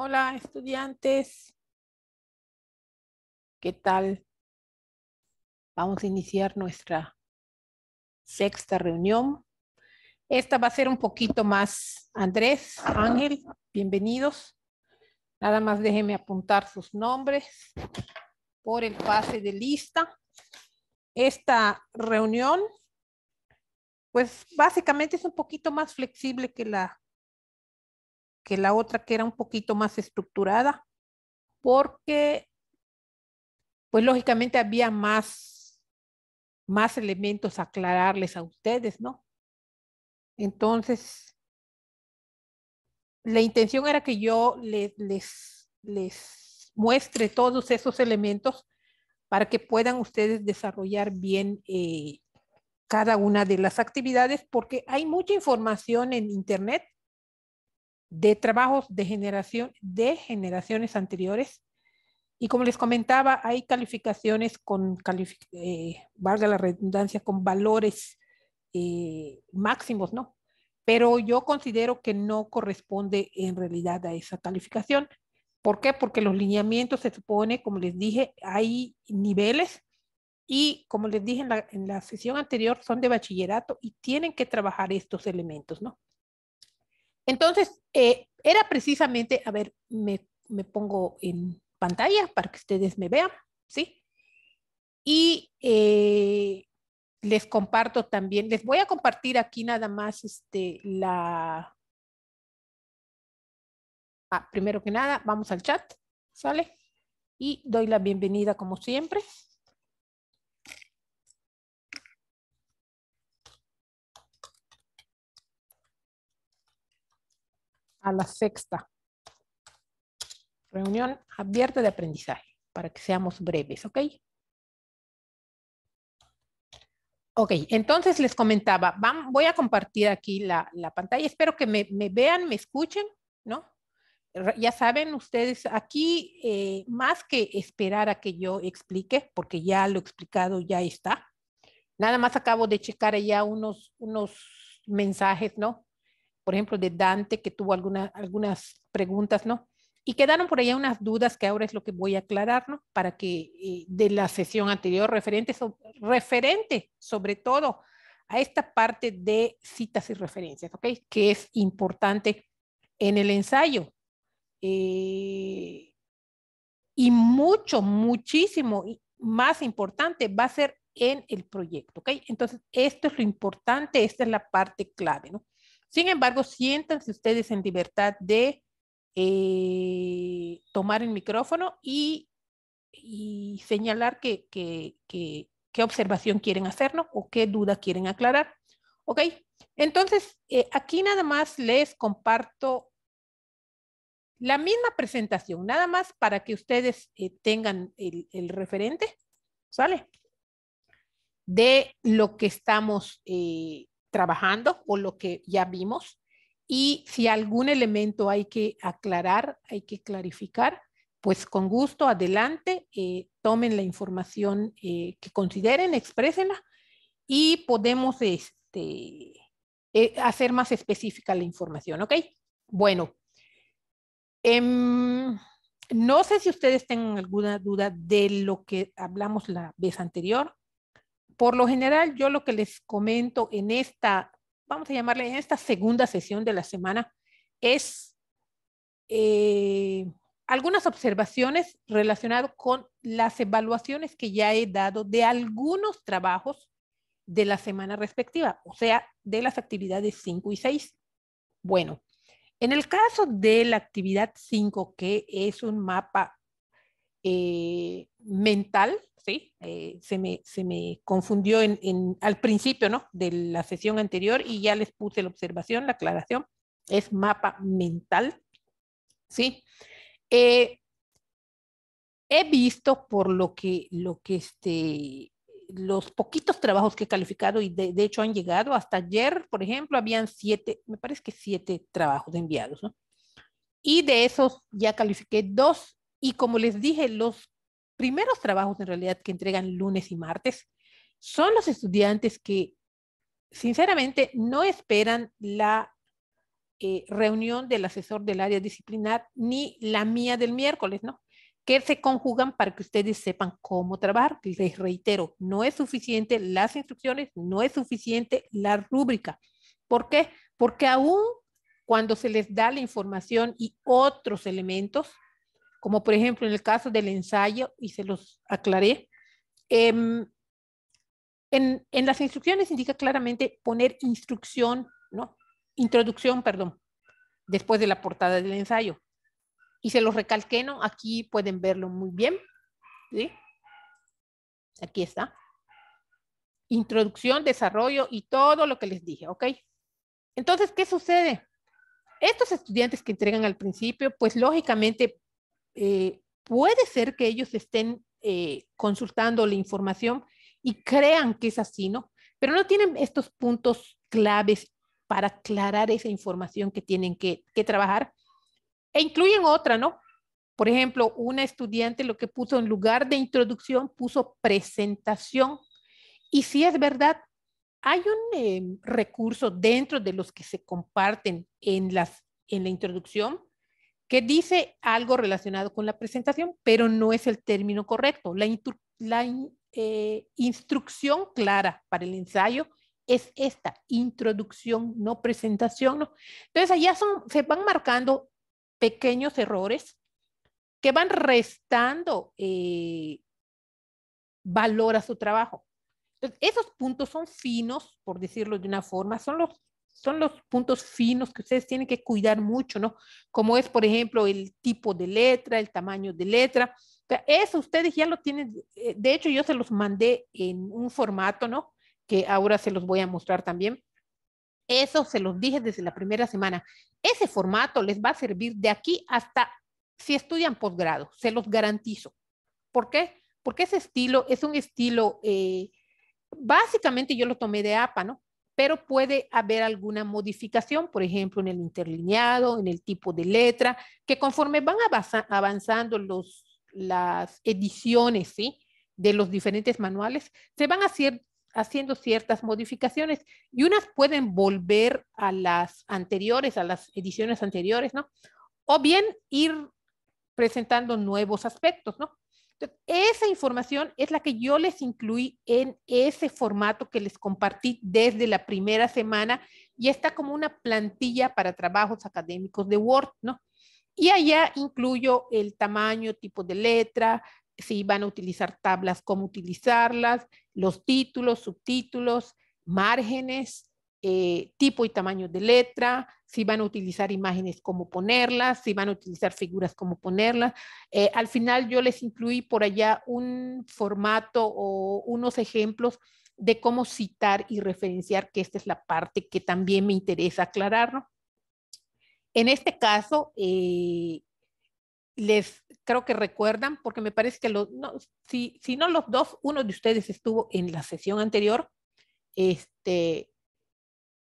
Hola, estudiantes. ¿Qué tal? Vamos a iniciar nuestra sexta reunión. Esta va a ser un poquito más. Andrés, Ángel, bienvenidos. Nada más déjenme apuntar sus nombres por el pase de lista. Esta reunión, pues básicamente es un poquito más flexible que la que la otra que era un poquito más estructurada, porque pues lógicamente había más, más elementos aclararles a ustedes, ¿no? Entonces, la intención era que yo les, les, les muestre todos esos elementos para que puedan ustedes desarrollar bien eh, cada una de las actividades, porque hay mucha información en Internet de trabajos de, generación, de generaciones anteriores. Y como les comentaba, hay calificaciones con, eh, valga la redundancia, con valores eh, máximos, ¿no? Pero yo considero que no corresponde en realidad a esa calificación. ¿Por qué? Porque los lineamientos se supone, como les dije, hay niveles y como les dije en la sesión anterior, son de bachillerato y tienen que trabajar estos elementos, ¿no? Entonces, eh, era precisamente, a ver, me, pongo en pantalla para que ustedes me vean, ¿sí? Y eh, les comparto también, les voy a compartir aquí nada más este, la... Ah, primero que nada, vamos al chat, ¿sale? Y doy la bienvenida como siempre. la sexta reunión abierta de aprendizaje para que seamos breves, ¿ok? Ok, entonces les comentaba, van, voy a compartir aquí la, pantalla, espero que me, vean, me escuchen, ¿no? Ya saben ustedes, aquí eh, más que esperar a que yo explique, porque ya lo explicado ya está, nada más acabo de checar ya unos, unos mensajes, ¿no? por ejemplo, de Dante, que tuvo alguna, algunas preguntas, ¿no? Y quedaron por allá unas dudas que ahora es lo que voy a aclarar, ¿no? Para que eh, de la sesión anterior, referente, referente sobre todo a esta parte de citas y referencias, ¿ok? Que es importante en el ensayo. Eh, y mucho, muchísimo más importante va a ser en el proyecto, ¿ok? Entonces, esto es lo importante, esta es la parte clave, ¿no? Sin embargo, siéntanse ustedes en libertad de eh, tomar el micrófono y, señalar qué observación quieren hacernos o qué duda quieren aclarar. ¿Ok? Entonces, eh, aquí nada más les comparto la misma presentación, nada más para que ustedes eh, tengan el, referente, ¿sale? De lo que estamos trabajando o lo que ya vimos. Y si algún elemento hay que aclarar, hay que clarificar, pues con gusto, adelante, eh, tomen la información eh, que consideren, exprésenla y podemos este, eh, hacer más específica la información, ¿ok? Bueno, em, no sé si ustedes tengan alguna duda de lo que hablamos la vez anterior por lo general, yo lo que les comento en esta, vamos a llamarle en esta segunda sesión de la semana, es eh, algunas observaciones relacionadas con las evaluaciones que ya he dado de algunos trabajos de la semana respectiva, o sea, de las actividades 5 y 6. Bueno, en el caso de la actividad 5, que es un mapa eh, mental, ¿sí? Eh, se, me, se me confundió en, en, al principio ¿no? de la sesión anterior y ya les puse la observación, la aclaración, es mapa mental, ¿sí? Eh, he visto por lo que, lo que este, los poquitos trabajos que he calificado y de, de, hecho han llegado, hasta ayer, por ejemplo, habían siete, me parece que siete trabajos enviados, ¿no? Y de esos ya califiqué dos y como les dije, los primeros trabajos en realidad que entregan lunes y martes son los estudiantes que sinceramente no esperan la eh, reunión del asesor del área disciplinar ni la mía del miércoles, ¿no? Que se conjugan para que ustedes sepan cómo trabajar. Les reitero, no es suficiente las instrucciones, no es suficiente la rúbrica. ¿Por qué? Porque aún cuando se les da la información y otros elementos, como por ejemplo en el caso del ensayo, y se los aclaré, em, en, en, las instrucciones indica claramente poner instrucción, ¿no? Introducción, perdón, después de la portada del ensayo. Y se los recalqué, ¿no? Aquí pueden verlo muy bien, ¿sí? Aquí está. Introducción, desarrollo y todo lo que les dije, ¿ok? Entonces, ¿qué sucede? Estos estudiantes que entregan al principio, pues lógicamente eh, puede ser que ellos estén eh, consultando la información y crean que es así, ¿no? Pero no tienen estos puntos claves para aclarar esa información que tienen que, trabajar. E incluyen otra, ¿no? Por ejemplo, una estudiante lo que puso en lugar de introducción, puso presentación. Y si es verdad, hay un eh, recurso dentro de los que se comparten en, las, en la introducción que dice algo relacionado con la presentación, pero no es el término correcto. La, eh, instrucción clara para el ensayo es esta, introducción, no presentación. No. Entonces, allá son, se van marcando pequeños errores que van restando eh, valor a su trabajo. esos puntos son finos, por decirlo de una forma, son los son los puntos finos que ustedes tienen que cuidar mucho, ¿no? Como es, por ejemplo, el tipo de letra, el tamaño de letra. Eso ustedes ya lo tienen. Eh, de hecho, yo se los mandé en un formato, ¿no? Que ahora se los voy a mostrar también. Eso se los dije desde la primera semana. Ese formato les va a servir de aquí hasta si estudian posgrado, se los garantizo. ¿Por qué? Porque ese estilo es un estilo, eh, básicamente yo lo tomé de APA, ¿no? pero puede haber alguna modificación, por ejemplo, en el interlineado, en el tipo de letra, que conforme van avanzando los, las ediciones ¿sí? de los diferentes manuales, se van haciendo ciertas modificaciones y unas pueden volver a las anteriores, a las ediciones anteriores, ¿no? O bien ir presentando nuevos aspectos, ¿no? esa información es la que yo les incluí en ese formato que les compartí desde la primera semana y está como una plantilla para trabajos académicos de Word, ¿no? Y allá incluyo el tamaño, tipo de letra, si van a utilizar tablas, cómo utilizarlas, los títulos, subtítulos, márgenes, eh, tipo y tamaño de letra, si van a utilizar imágenes, cómo ponerlas, si van a utilizar figuras, cómo ponerlas. Eh, al final yo les incluí por allá un formato o unos ejemplos de cómo citar y referenciar, que esta es la parte que también me interesa aclararlo. En este caso, eh, les creo que recuerdan, porque me parece que los, si, si no los dos, uno de ustedes estuvo en la sesión anterior, este,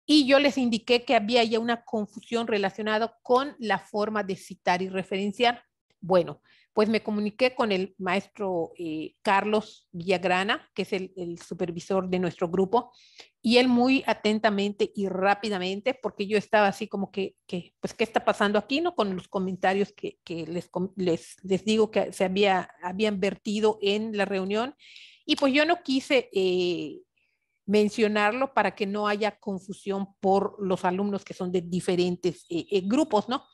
y yo les indiqué que había ya una confusión relacionada con la forma de citar y referenciar. Bueno, pues me comuniqué con el maestro eh, Carlos Villagrana, que es el, supervisor de nuestro grupo, y él muy atentamente y rápidamente, porque yo estaba así como que, pues, ¿qué está pasando aquí? ¿No? Con los comentarios que, les, les, digo que se había, habían vertido en la reunión. Y pues yo no quise eh, mencionarlo para que no haya confusión por los alumnos que son de diferentes eh, eh, grupos, ¿no?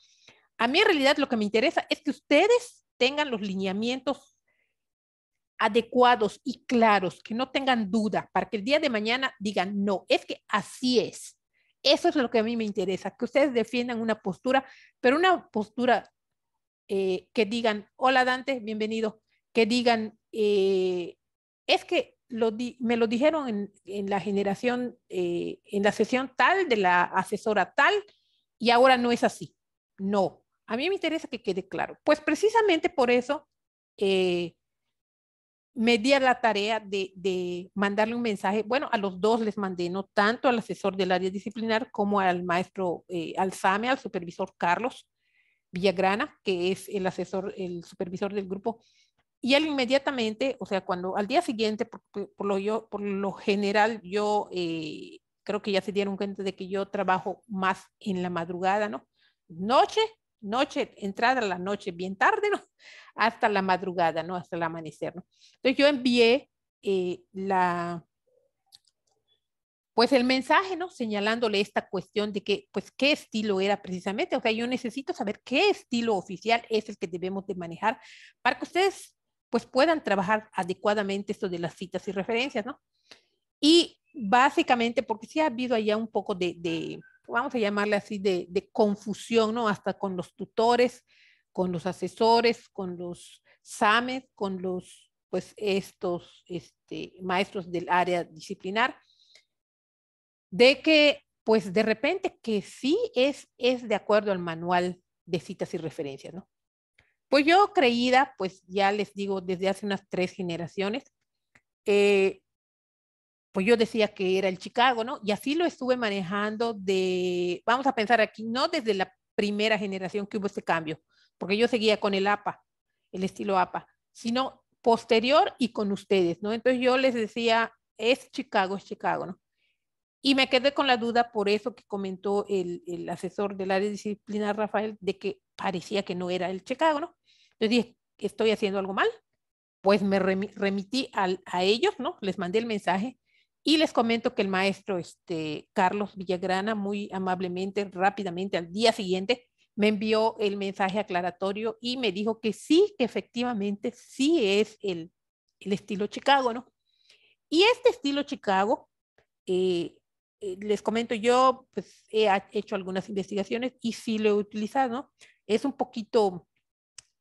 A mí en realidad lo que me interesa es que ustedes tengan los lineamientos adecuados y claros, que no tengan duda, para que el día de mañana digan, no, es que así es. Eso es lo que a mí me interesa, que ustedes defiendan una postura, pero una postura eh, que digan, hola Dante, bienvenido, que digan, es que me lo dijeron en, la generación, eh, en la sesión tal, de la asesora tal, y ahora no es así. No, a mí me interesa que quede claro. Pues precisamente por eso eh, me di a la tarea de, de, mandarle un mensaje. Bueno, a los dos les mandé, no tanto al asesor del área disciplinar como al maestro eh, Alzame, al supervisor Carlos Villagrana, que es el asesor, el supervisor del grupo y él inmediatamente, o sea, cuando al día siguiente, por, lo, yo, por lo general, yo eh, creo que ya se dieron cuenta de que yo trabajo más en la madrugada, ¿no? Noche, noche, entrada a la noche, bien tarde, ¿no? Hasta la madrugada, ¿no? Hasta el amanecer, ¿no? Entonces yo envié eh, la, pues el mensaje, ¿no? Señalándole esta cuestión de que, pues, qué estilo era precisamente. O sea, yo necesito saber qué estilo oficial es el que debemos de manejar para que ustedes pues puedan trabajar adecuadamente esto de las citas y referencias, ¿no? Y básicamente, porque sí ha habido allá un poco de, vamos a llamarle así, de, confusión, ¿no? Hasta con los tutores, con los asesores, con los SAMES, con los, pues, estos este, maestros del área disciplinar, de que, pues, de repente que sí es, es de acuerdo al manual de citas y referencias, ¿no? Pues yo creída, pues ya les digo, desde hace unas tres generaciones, eh, pues yo decía que era el Chicago, ¿no? Y así lo estuve manejando de, vamos a pensar aquí, no desde la primera generación que hubo este cambio, porque yo seguía con el APA, el estilo APA, sino posterior y con ustedes, ¿no? Entonces yo les decía, es Chicago, es Chicago, ¿no? Y me quedé con la duda por eso que comentó el, el asesor del área de disciplina, Rafael, de que parecía que no era el Chicago, ¿no? Entonces dije, ¿estoy haciendo algo mal? Pues me remití al, a ellos, ¿no? Les mandé el mensaje y les comento que el maestro este, Carlos Villagrana, muy amablemente, rápidamente, al día siguiente, me envió el mensaje aclaratorio y me dijo que sí, que efectivamente sí es el, estilo Chicago, ¿no? Y este estilo Chicago, eh, eh, les comento, yo pues he hecho algunas investigaciones y sí lo he utilizado, ¿no? Es un poquito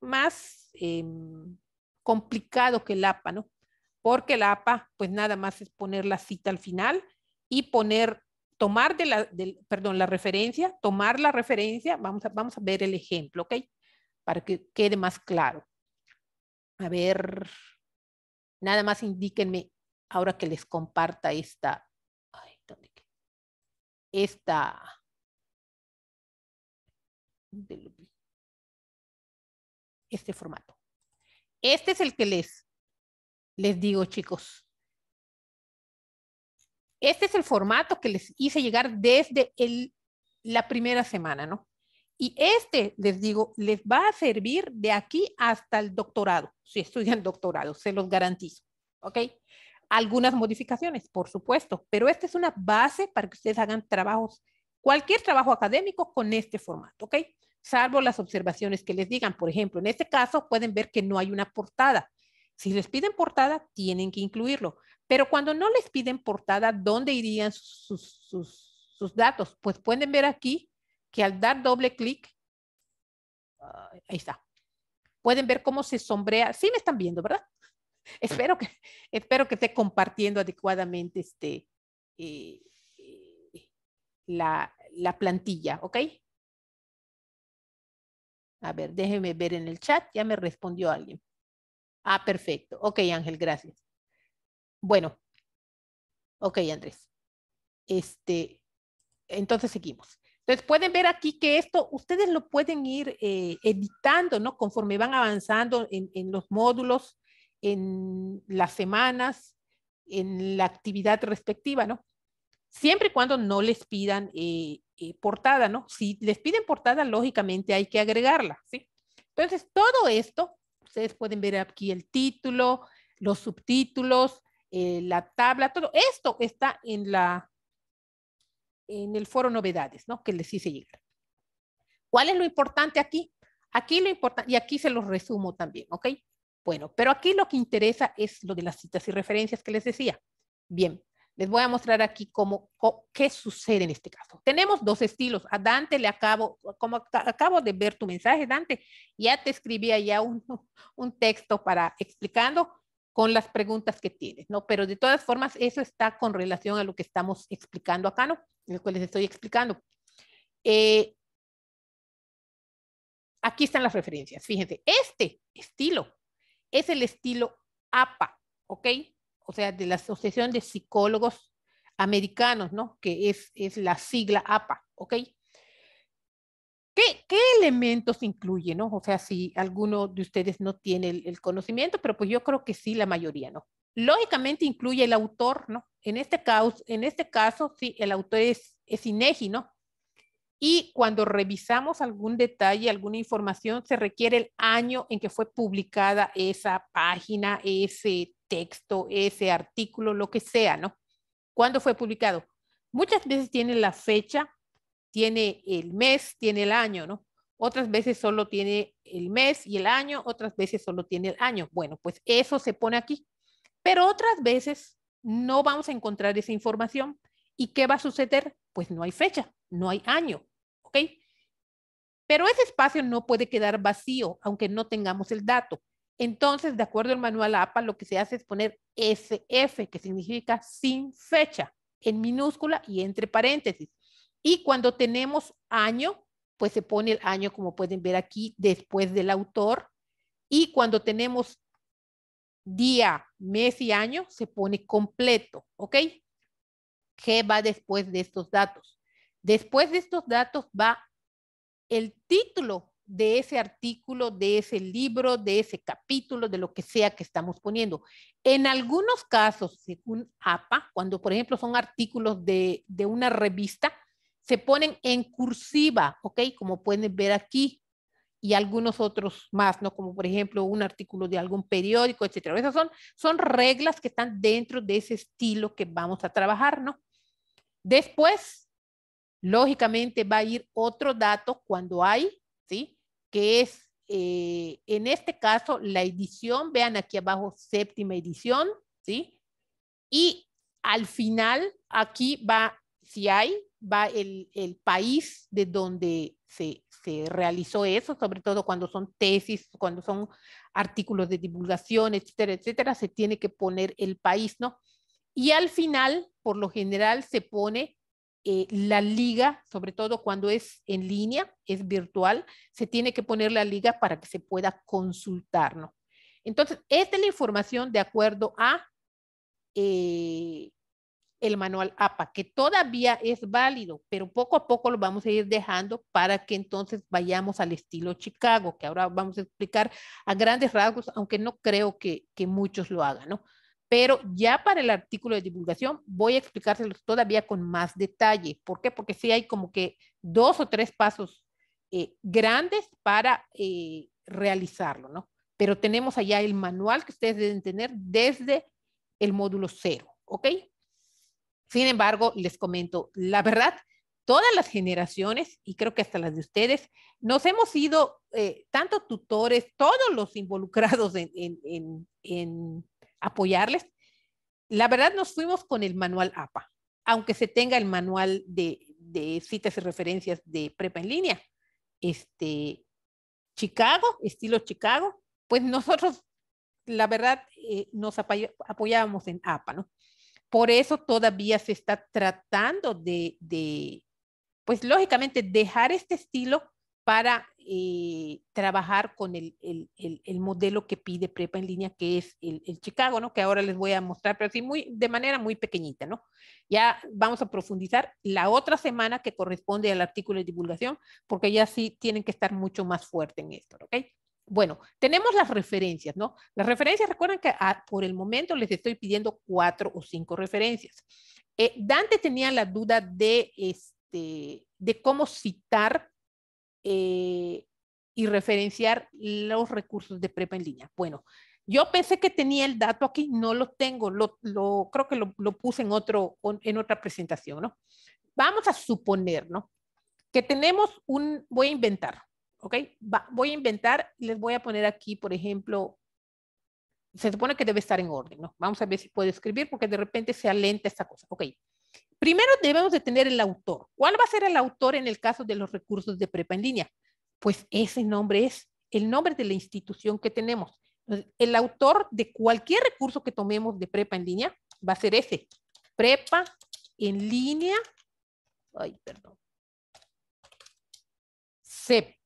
más em, complicado que el APA, ¿no? Porque el APA, pues nada más es poner la cita al final y poner, tomar de la, perdón, la referencia, tomar la referencia, vamos a, vamos a ver el ejemplo, ¿ok? Para que quede más claro. A ver, nada más indíquenme ahora que les comparta esta, ¿dónde esta, de lo este formato. Este es el que les, les digo, chicos. Este es el formato que les hice llegar desde el, la primera semana, ¿no? Y este, les digo, les va a servir de aquí hasta el doctorado, si estudian doctorado, se los garantizo, ¿ok? Algunas modificaciones, por supuesto, pero esta es una base para que ustedes hagan trabajos, cualquier trabajo académico con este formato, ¿ok? salvo las observaciones que les digan. Por ejemplo, en este caso pueden ver que no hay una portada. Si les piden portada, tienen que incluirlo. Pero cuando no les piden portada, ¿dónde irían sus, datos? Pues pueden ver aquí que al dar doble clic, ah, ahí está. Pueden ver cómo se sombrea. Sí me están viendo, ¿verdad? espero, que, espero que esté compartiendo adecuadamente este, eh, eh, la, la plantilla, ¿ok? A ver, déjenme ver en el chat, ya me respondió alguien. Ah, perfecto. Ok, Ángel, gracias. Bueno. Ok, Andrés. Este, entonces seguimos. Entonces pueden ver aquí que esto ustedes lo pueden ir eh, editando, ¿no? Conforme van avanzando en, los módulos, en las semanas, en la actividad respectiva, ¿no? siempre y cuando no les pidan eh, eh, portada, ¿no? Si les piden portada, lógicamente hay que agregarla, ¿sí? Entonces, todo esto, ustedes pueden ver aquí el título, los subtítulos, eh, la tabla, todo esto está en la en el foro novedades, ¿no? Que les hice llegar. ¿Cuál es lo importante aquí? Aquí lo importante, y aquí se los resumo también, ¿ok? Bueno, pero aquí lo que interesa es lo de las citas y referencias que les decía. Bien, les voy a mostrar aquí cómo, qué sucede en este caso. Tenemos dos estilos. A Dante le acabo, como acabo de ver tu mensaje, Dante, ya te escribí ya un, texto para explicando con las preguntas que tienes, ¿no? Pero de todas formas, eso está con relación a lo que estamos explicando acá, ¿no? Lo que les estoy explicando. Eh, aquí están las referencias. Fíjense, este estilo es el estilo APA, ¿ok? o sea, de la Asociación de Psicólogos Americanos, ¿no? Que es, es la sigla APA, ¿ok? ¿Qué, ¿Qué, elementos incluye, no? O sea, si alguno de ustedes no tiene el, conocimiento, pero pues yo creo que sí, la mayoría, ¿no? Lógicamente incluye el autor, ¿no? En este caso, en este caso sí, el autor es, es INEGI, Y cuando revisamos algún detalle, alguna información, se requiere el año en que fue publicada esa página, ese texto, ese artículo, lo que sea, ¿no? ¿Cuándo fue publicado? Muchas veces tiene la fecha, tiene el mes, tiene el año, ¿no? Otras veces solo tiene el mes y el año, otras veces solo tiene el año. Bueno, pues eso se pone aquí. Pero otras veces no vamos a encontrar esa información. ¿Y qué va a suceder? Pues no hay fecha, no hay año, ¿ok? Pero ese espacio no puede quedar vacío, aunque no tengamos el dato. Entonces, de acuerdo al manual APA, lo que se hace es poner SF, que significa sin fecha, en minúscula y entre paréntesis. Y cuando tenemos año, pues se pone el año, como pueden ver aquí, después del autor. Y cuando tenemos día, mes y año, se pone completo, ¿ok? ¿Qué va después de estos datos? Después de estos datos va el título de ese artículo, de ese libro, de ese capítulo, de lo que sea que estamos poniendo. En algunos casos, según APA, cuando por ejemplo son artículos de, de una revista, se ponen en cursiva, ¿ok? Como pueden ver aquí, y algunos otros más, ¿no? Como por ejemplo un artículo de algún periódico, etcétera. Esas son, son reglas que están dentro de ese estilo que vamos a trabajar, ¿no? Después, lógicamente va a ir otro dato cuando hay, ¿sí? que es eh, en este caso la edición, vean aquí abajo, séptima edición, ¿sí? Y al final, aquí va, si hay, va el, el país de donde se, se, realizó eso, sobre todo cuando son tesis, cuando son artículos de divulgación, etcétera, etcétera, se tiene que poner el país, ¿no? Y al final, por lo general, se pone eh, la liga, sobre todo cuando es en línea, es virtual, se tiene que poner la liga para que se pueda consultar, ¿no? Entonces, esta es la información de acuerdo a eh, el manual APA, que todavía es válido, pero poco a poco lo vamos a ir dejando para que entonces vayamos al estilo Chicago, que ahora vamos a explicar a grandes rasgos, aunque no creo que, que muchos lo hagan, ¿no? pero ya para el artículo de divulgación voy a explicárselos todavía con más detalle. ¿Por qué? Porque sí hay como que dos o tres pasos eh, grandes para eh, realizarlo, ¿no? Pero tenemos allá el manual que ustedes deben tener desde el módulo cero, ¿ok? Sin embargo, les comento, la verdad, todas las generaciones, y creo que hasta las de ustedes, nos hemos ido, eh, tanto tutores, todos los involucrados en apoyarles. La verdad nos fuimos con el manual APA, aunque se tenga el manual de, citas y referencias de prepa en línea. Este, Chicago, estilo Chicago, pues nosotros, la verdad, eh, nos apoyábamos en APA, ¿no? Por eso todavía se está tratando de pues lógicamente, dejar este estilo para trabajar con el, modelo que pide prepa en línea, que es el, Chicago, ¿no? Que ahora les voy a mostrar, pero así muy, de manera muy pequeñita, ¿no? Ya vamos a profundizar la otra semana que corresponde al artículo de divulgación, porque ya sí tienen que estar mucho más fuerte en esto, Bueno, tenemos las referencias, ¿no? Las referencias, recuerden que ah, por el momento les estoy pidiendo cuatro o cinco referencias. Eh, Dante tenía la duda de, este, de cómo citar eh, y referenciar los recursos de prepa en línea. Bueno, yo pensé que tenía el dato aquí, no lo tengo, lo, creo que lo, lo, puse en, otro, en otra presentación, ¿no? Vamos a suponer, ¿no? Que tenemos un, voy a inventar, ¿ok? voy a inventar, les voy a poner aquí, por ejemplo, se supone que debe estar en orden, ¿no? Vamos a ver si puedo escribir porque de repente se alenta esta cosa, ¿ok? Primero debemos de tener el autor. ¿Cuál va a ser el autor en el caso de los recursos de prepa en línea? Pues ese nombre es el nombre de la institución que tenemos. El autor de cualquier recurso que tomemos de prepa en línea va a ser ese. Prepa en línea. Ay, perdón. CEP.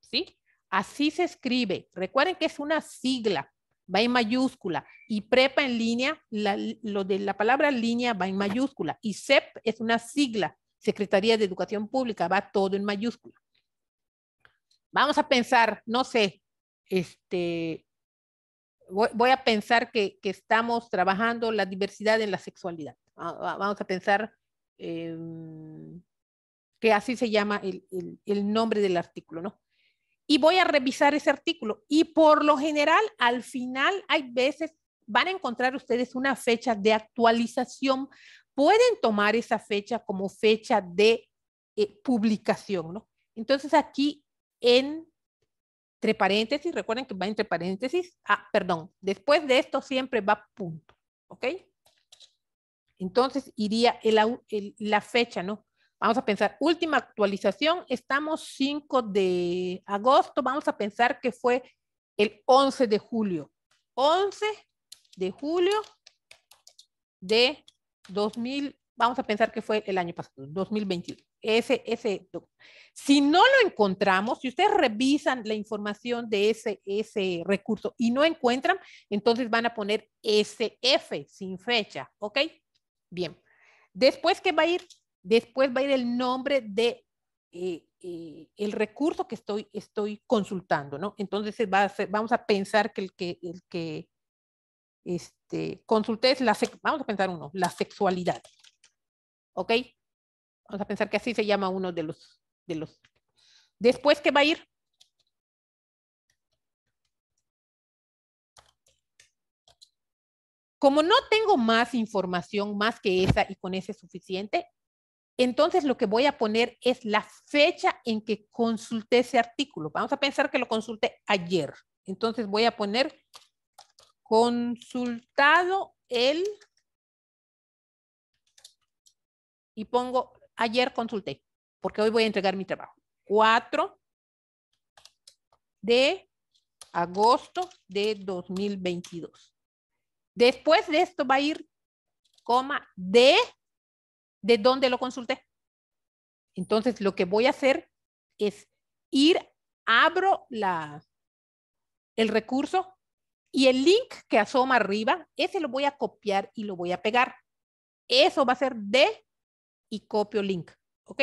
¿Sí? Así se escribe. Recuerden que es una sigla va en mayúscula y prepa en línea, lo de la palabra línea va en mayúscula y SEP es una sigla, Secretaría de Educación Pública, va todo en mayúscula. Vamos a pensar, no sé, este, voy, a pensar que, estamos trabajando la diversidad en la sexualidad. Ah, vamos a pensar em, que así se llama el nombre del artículo, ¿no? y voy a revisar ese artículo. Y por lo general, al final hay veces, van a encontrar ustedes una fecha de actualización. Pueden tomar esa fecha como fecha de eh, publicación, ¿no? Entonces aquí en entre paréntesis, recuerden que va entre paréntesis, ah, perdón, después de esto siempre va punto, ¿ok? Entonces iría el, la fecha, ¿no? Vamos a pensar, última actualización, estamos 5 de agosto, vamos a pensar que fue el 11 de julio. 11 de julio de 2000, vamos a pensar que fue el año pasado, 2021. Ese, ese, si no lo encontramos, si ustedes revisan la información de ese, ese recurso y no encuentran, entonces van a poner SF sin fecha, ¿ok? Bien. Después, ¿qué va a ir? Después va a ir el nombre de eh, eh, el recurso que estoy, estoy consultando, ¿no? Entonces vamos a pensar que el que, el que este, consulté es la, vamos a pensar uno, la sexualidad, ¿ok? Vamos a pensar que así se llama uno de los, de los. Después, ¿qué va a ir? Como no tengo más información más que esa y con ese es suficiente, entonces lo que voy a poner es la fecha en que consulté ese artículo. Vamos a pensar que lo consulté ayer. Entonces voy a poner consultado el y pongo ayer consulté, porque hoy voy a entregar mi trabajo. 4 de agosto de 2022. Después de esto va a ir coma de de dónde lo consulté. Entonces, lo que voy a hacer es ir, abro la, el recurso y el link que asoma arriba, ese lo voy a copiar y lo voy a pegar. Eso va a ser de y copio link, ¿ok?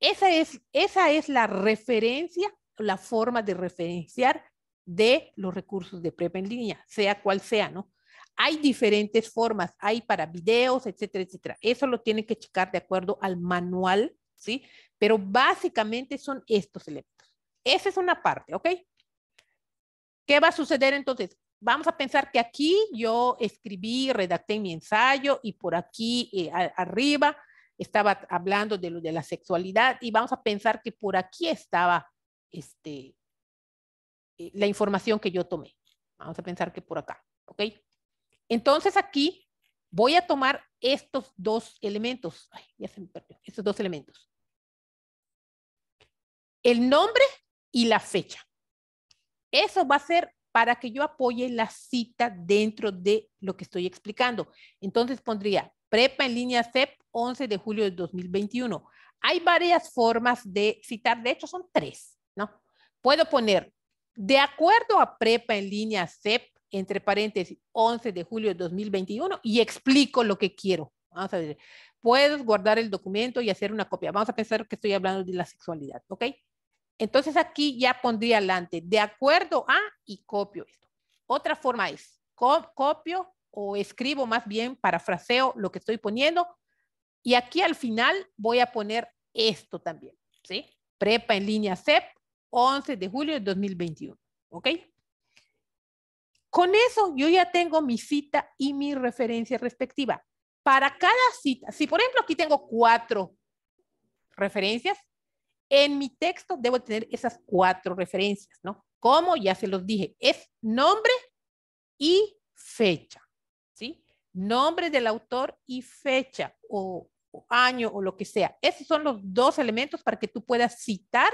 Esa es, esa es la referencia, la forma de referenciar de los recursos de prepa en línea, sea cual sea, ¿no? Hay diferentes formas, hay para videos, etcétera, etcétera. Eso lo tienen que checar de acuerdo al manual, ¿sí? Pero básicamente son estos elementos. Esa es una parte, ¿ok? ¿Qué va a suceder entonces? Vamos a pensar que aquí yo escribí, redacté mi ensayo y por aquí eh, arriba estaba hablando de lo de la sexualidad y vamos a pensar que por aquí estaba este, eh, la información que yo tomé. Vamos a pensar que por acá, ¿ok? Entonces aquí voy a tomar estos dos elementos. Ay, ya se me perdió. Estos dos elementos. El nombre y la fecha. Eso va a ser para que yo apoye la cita dentro de lo que estoy explicando. Entonces pondría prepa en línea CEP 11 de julio de 2021. Hay varias formas de citar, de hecho son tres, ¿no? Puedo poner, de acuerdo a prepa en línea CEP entre paréntesis, 11 de julio de 2021 y explico lo que quiero. Vamos a ver, puedes guardar el documento y hacer una copia. Vamos a pensar que estoy hablando de la sexualidad, ¿ok? Entonces aquí ya pondría adelante, de acuerdo a y copio esto. Otra forma es, copio o escribo más bien, parafraseo lo que estoy poniendo y aquí al final voy a poner esto también, ¿sí? Prepa en línea CEP, 11 de julio de 2021, ¿ok? Con eso yo ya tengo mi cita y mi referencia respectiva. Para cada cita, si por ejemplo aquí tengo cuatro referencias, en mi texto debo tener esas cuatro referencias, ¿no? Como ya se los dije, es nombre y fecha, ¿sí? Nombre del autor y fecha o, año o lo que sea. Esos son los dos elementos para que tú puedas citar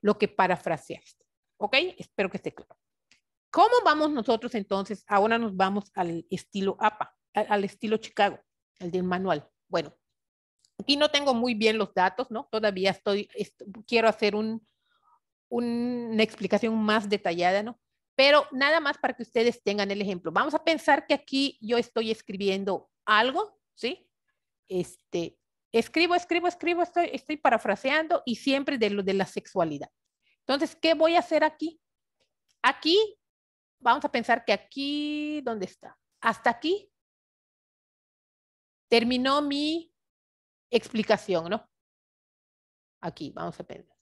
lo que parafraseaste. ¿Ok? Espero que esté claro. ¿Cómo vamos nosotros entonces? Ahora nos vamos al estilo APA, al, estilo Chicago, el del manual. Bueno, aquí no tengo muy bien los datos, ¿no? Todavía estoy, quiero hacer un, una explicación más detallada, ¿no? Pero nada más para que ustedes tengan el ejemplo. Vamos a pensar que aquí yo estoy escribiendo algo, ¿sí? Este, escribo, escribo, escribo, estoy, estoy parafraseando y siempre de lo de la sexualidad. Entonces, ¿qué voy a hacer aquí? Aquí vamos a pensar que aquí, ¿dónde está? Hasta aquí terminó mi explicación, ¿no? Aquí, vamos a pensar.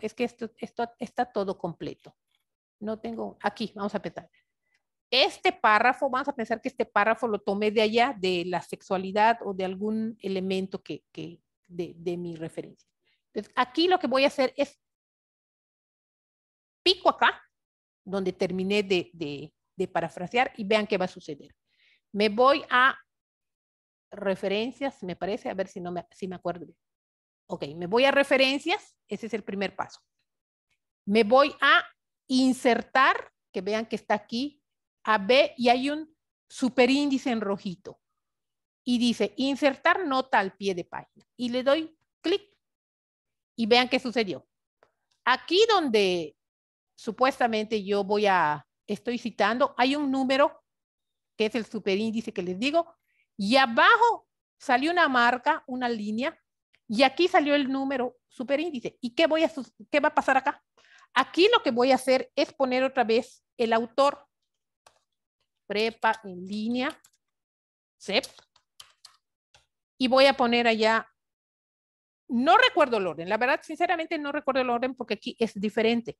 Es que esto, esto está todo completo. No tengo, aquí, vamos a pensar. Este párrafo, vamos a pensar que este párrafo lo tomé de allá, de la sexualidad o de algún elemento que, de, de mi referencia. Entonces, aquí lo que voy a hacer es pico acá donde terminé de, parafrasear y vean qué va a suceder. Me voy a referencias, me parece, a ver si, no me, si me acuerdo Ok, me voy a referencias, ese es el primer paso. Me voy a insertar, que vean que está aquí, a B y hay un superíndice en rojito. Y dice insertar nota al pie de página. Y le doy clic y vean qué sucedió. Aquí donde supuestamente yo voy a, estoy citando, hay un número que es el superíndice que les digo, y abajo salió una marca, una línea, y aquí salió el número superíndice. ¿Y qué, voy a, qué va a pasar acá? Aquí lo que voy a hacer es poner otra vez el autor, prepa en línea, CEP, y voy a poner allá, no recuerdo el orden, la verdad, sinceramente no recuerdo el orden porque aquí es diferente.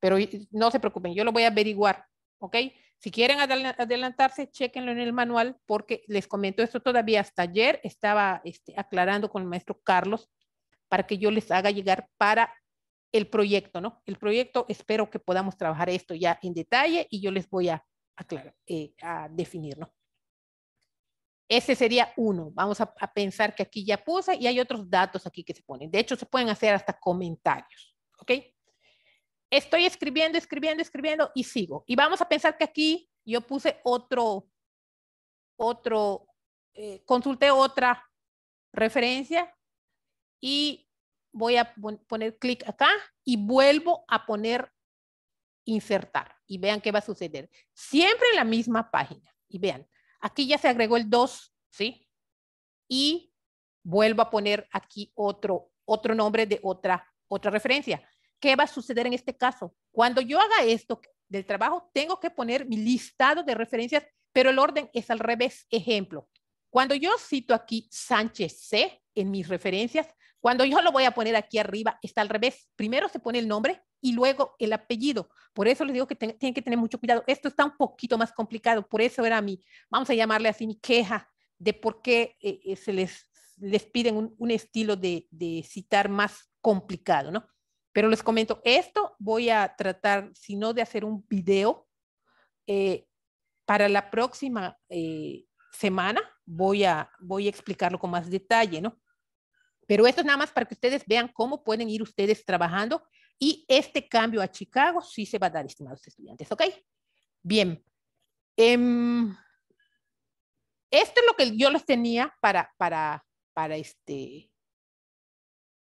Pero no se preocupen, yo lo voy a averiguar, ¿ok? Si quieren adelantarse, chequenlo en el manual porque les comento esto todavía hasta ayer. Estaba este, aclarando con el maestro Carlos para que yo les haga llegar para el proyecto, ¿no? El proyecto, espero que podamos trabajar esto ya en detalle y yo les voy a aclarar, eh, a definir, ¿no? Ese sería uno. Vamos a, a, pensar que aquí ya puse y hay otros datos aquí que se ponen. De hecho, se pueden hacer hasta comentarios, ¿ok? estoy escribiendo, escribiendo, escribiendo y sigo. Y vamos a pensar que aquí yo puse otro, otro, eh, consulté otra referencia y voy a poner clic acá y vuelvo a poner insertar y vean qué va a suceder. Siempre en la misma página y vean, aquí ya se agregó el 2, ¿sí? Y vuelvo a poner aquí otro, otro nombre de otra, otra referencia. ¿Qué va a suceder en este caso? Cuando yo haga esto del trabajo, tengo que poner mi listado de referencias, pero el orden es al revés. Ejemplo, cuando yo cito aquí Sánchez C en mis referencias, cuando yo lo voy a poner aquí arriba, está al revés. Primero se pone el nombre y luego el apellido. Por eso les digo que tienen que tener mucho cuidado. Esto está un poquito más complicado. Por eso era mi, vamos a llamarle así, mi queja de por qué eh, eh, se les, les piden un, un estilo de, de citar más complicado, ¿no? Pero les comento, esto voy a tratar, si no de hacer un video, eh, para la próxima eh, semana voy a, voy a explicarlo con más detalle, ¿no? Pero esto es nada más para que ustedes vean cómo pueden ir ustedes trabajando y este cambio a Chicago sí se va a dar, estimados estudiantes, ¿ok? Bien. Em, esto es lo que yo les tenía para, para, para, este,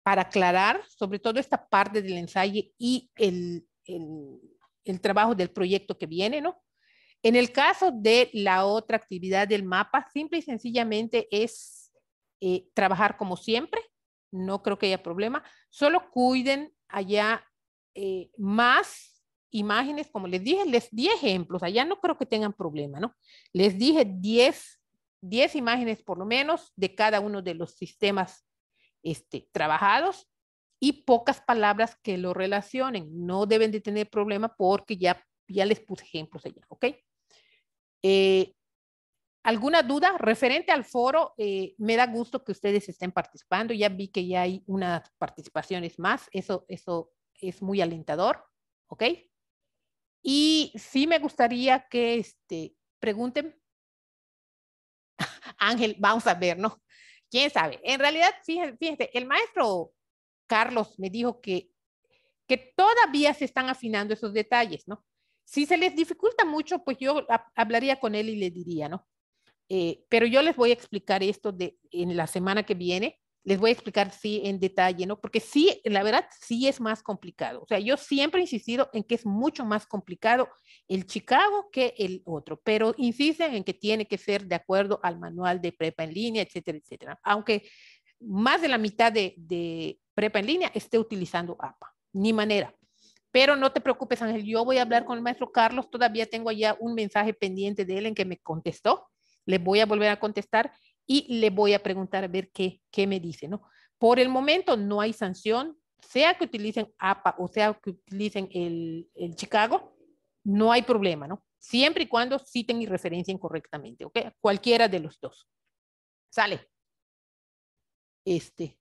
para aclarar sobre todo esta parte del ensayo y el, el, trabajo del proyecto que viene, ¿no? En el caso de la otra actividad del mapa, simple y sencillamente es eh, trabajar como siempre, no creo que haya problema, solo cuiden allá eh, más imágenes, como les dije, les di ejemplos, allá no creo que tengan problema, ¿no? Les dije 10, 10 imágenes por lo menos de cada uno de los sistemas este, trabajados y pocas palabras que lo relacionen. No deben de tener problema porque ya, ya les puse ejemplos allá, ¿ok? Eh, ¿Alguna duda referente al foro? Eh, me da gusto que ustedes estén participando. Ya vi que ya hay unas participaciones más. Eso, eso es muy alentador, ¿ok? Y sí me gustaría que este, pregunten. Ángel, vamos a ver, ¿no? quién sabe. En realidad, fíjense, el maestro Carlos me dijo que, que todavía se están afinando esos detalles, ¿no? Si se les dificulta mucho, pues yo hablaría con él y le diría, ¿no? Eh, pero yo les voy a explicar esto de, en la semana que viene les voy a explicar sí en detalle, ¿no? Porque sí, la verdad, sí es más complicado. O sea, yo siempre he insistido en que es mucho más complicado el Chicago que el otro, pero insisten en que tiene que ser de acuerdo al manual de prepa en línea, etcétera, etcétera. Aunque más de la mitad de, de prepa en línea esté utilizando APA, ni manera. Pero no te preocupes, Ángel, yo voy a hablar con el maestro Carlos, todavía tengo allá un mensaje pendiente de él en que me contestó, le voy a volver a contestar y le voy a preguntar a ver qué, qué me dice, ¿no? Por el momento no hay sanción, sea que utilicen APA o sea que utilicen el, el Chicago, no hay problema, ¿no? Siempre y cuando citen y referencien correctamente, ¿ok? Cualquiera de los dos. Sale. Este.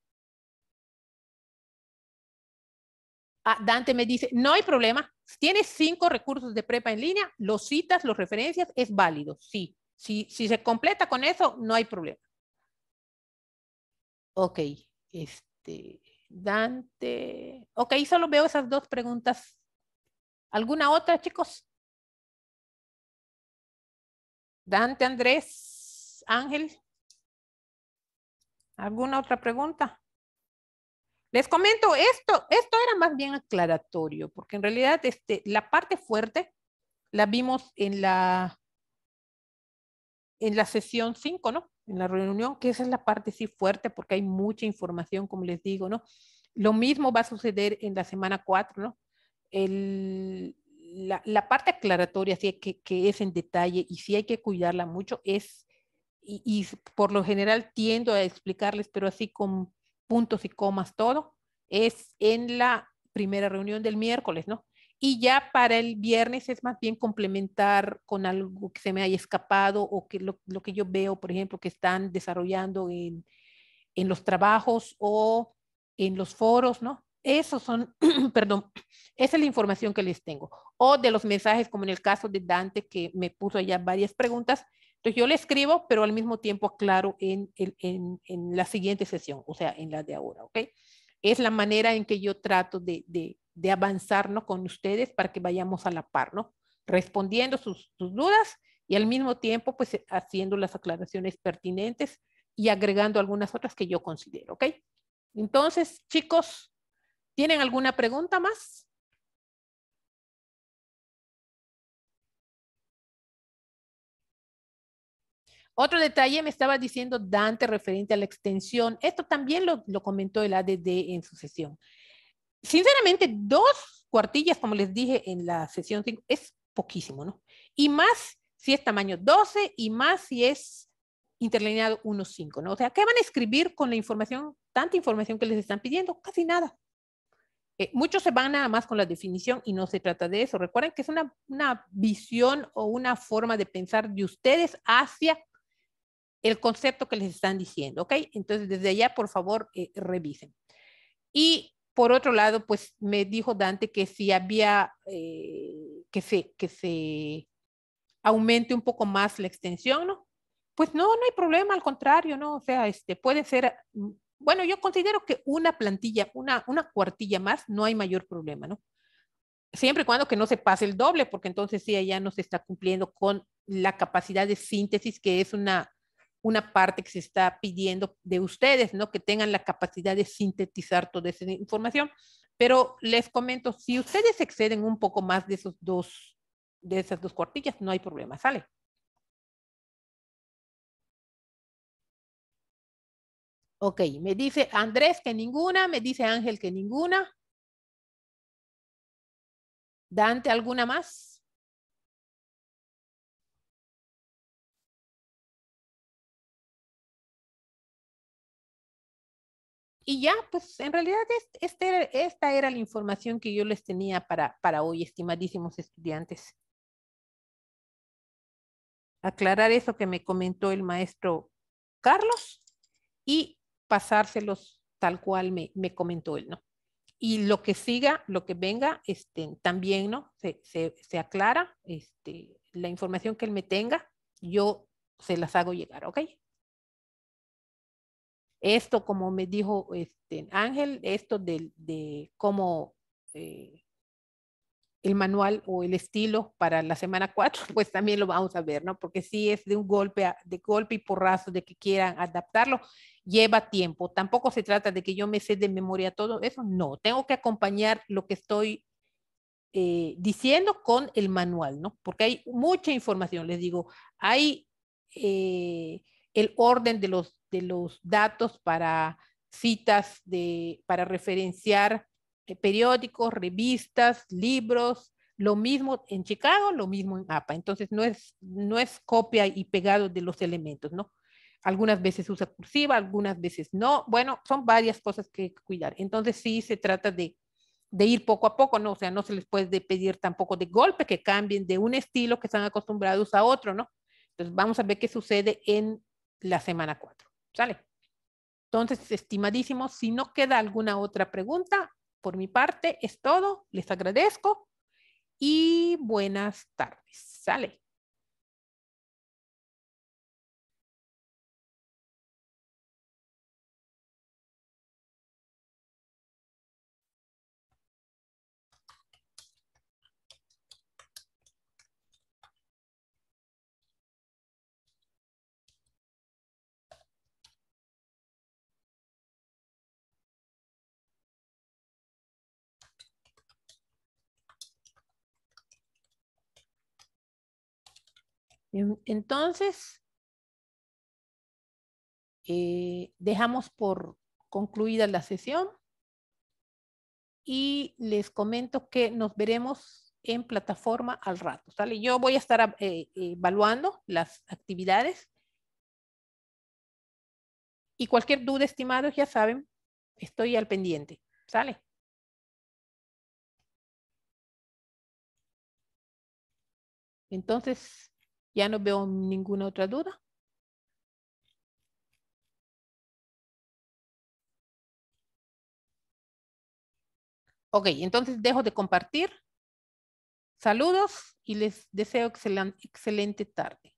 Ah, Dante me dice, no hay problema. Tienes cinco recursos de prepa en línea, los citas, los referencias, es válido. Sí, si, se completa con eso, no hay problema. Ok, este, Dante. Ok, solo veo esas dos preguntas. ¿Alguna otra, chicos? Dante, Andrés, Ángel. ¿Alguna otra pregunta? Les comento, esto, esto era más bien aclaratorio, porque en realidad este, la parte fuerte la vimos en la, en la sesión 5, ¿no? En la reunión, que esa es la parte sí fuerte porque hay mucha información, como les digo, ¿no? Lo mismo va a suceder en la semana 4, ¿no? la, parte aclaratoria, sí, que, es en detalle y sí hay que cuidarla mucho, es, y, por lo general tiendo a explicarles, pero así con puntos y comas todo, es en la primera reunión del miércoles, ¿no? Y ya para el viernes es más bien complementar con algo que se me haya escapado o que lo, que yo veo, por ejemplo, que están desarrollando en, los trabajos o en los foros, ¿no? Esos son, perdón, esa es la información que les tengo. O de los mensajes, como en el caso de Dante, que me puso ya varias preguntas. Entonces yo le escribo, pero al mismo tiempo aclaro en, la siguiente sesión, o sea, en la de ahora, ¿ok? Es la manera en que yo trato de, de avanzarnos con ustedes para que vayamos a la par, ¿no? Respondiendo sus, dudas y al mismo tiempo, pues, eh, haciendo las aclaraciones pertinentes y agregando algunas otras que yo considero, ¿ok? Entonces, chicos, ¿tienen alguna pregunta más? Otro detalle me estaba diciendo Dante referente a la extensión. Esto también lo, lo comentó el ADD en su sesión sinceramente, dos cuartillas, como les dije en la sesión 5, es poquísimo, ¿no? Y más si es tamaño 12 y más si es interlineado 1.5, ¿no? O sea, ¿qué van a escribir con la información, tanta información que les están pidiendo? Casi nada. Eh, muchos se van nada más con la definición y no se trata de eso. Recuerden que es una, una visión o una forma de pensar de ustedes hacia el concepto que les están diciendo, ¿ok? Entonces, desde allá, por favor, eh, revisen. Y por otro lado, pues me dijo Dante que si había, eh, que, se, que se aumente un poco más la extensión, ¿no? Pues no, no hay problema, al contrario, ¿no? O sea, este, puede ser, mm, bueno, yo considero que una plantilla, una, una cuartilla más, no hay mayor problema, ¿no? Siempre y cuando que no se pase el doble, porque entonces sí, ya no se está cumpliendo con la capacidad de síntesis, que es una una parte que se está pidiendo de ustedes, ¿no? Que tengan la capacidad de sintetizar toda esa información. Pero les comento, si ustedes exceden un poco más de esos dos, de esas dos cuartillas, no hay problema, sale. Ok, me dice Andrés que ninguna, me dice Ángel que ninguna. Dante, ¿alguna más? Y ya, pues en realidad este, esta era la información que yo les tenía para, para hoy, estimadísimos estudiantes. Aclarar eso que me comentó el maestro Carlos y pasárselos tal cual me, comentó él, ¿no? Y lo que siga, lo que venga, este, también, ¿no? Se, se aclara, este, la información que él me tenga, yo se las hago llegar, ¿ok? Esto, como me dijo este, Ángel, esto de, de cómo eh, el manual o el estilo para la semana 4, pues también lo vamos a ver, ¿no? Porque si es de un golpe, de golpe y porrazo, de que quieran adaptarlo, lleva tiempo. Tampoco se trata de que yo me sé de memoria todo eso, no. Tengo que acompañar lo que estoy eh, diciendo con el manual, ¿no? Porque hay mucha información, les digo, hay eh, el orden de los de los datos para citas, de, para referenciar eh, periódicos, revistas, libros, lo mismo en Chicago, lo mismo en APA. Entonces no es, no es copia y pegado de los elementos, ¿no? Algunas veces usa cursiva, algunas veces no. Bueno, son varias cosas que cuidar. Entonces sí se trata de, de ir poco a poco, ¿no? O sea, no se les puede pedir tampoco de golpe que cambien de un estilo que están acostumbrados a otro, ¿no? Entonces vamos a ver qué sucede en la semana 4. ¿Sale? Entonces, estimadísimos, si no queda alguna otra pregunta, por mi parte es todo. Les agradezco y buenas tardes. ¿Sale? Em, entonces, eh, dejamos por concluida la sesión y les comento que nos veremos en plataforma al rato. ¿sale? Yo voy a estar ah, eh, evaluando las actividades y cualquier duda, estimados, ya saben, estoy al pendiente. ¿Sale? Entonces, ya no veo ninguna otra duda. Ok, entonces dejo de compartir. Saludos y les deseo excelente, excelente tarde.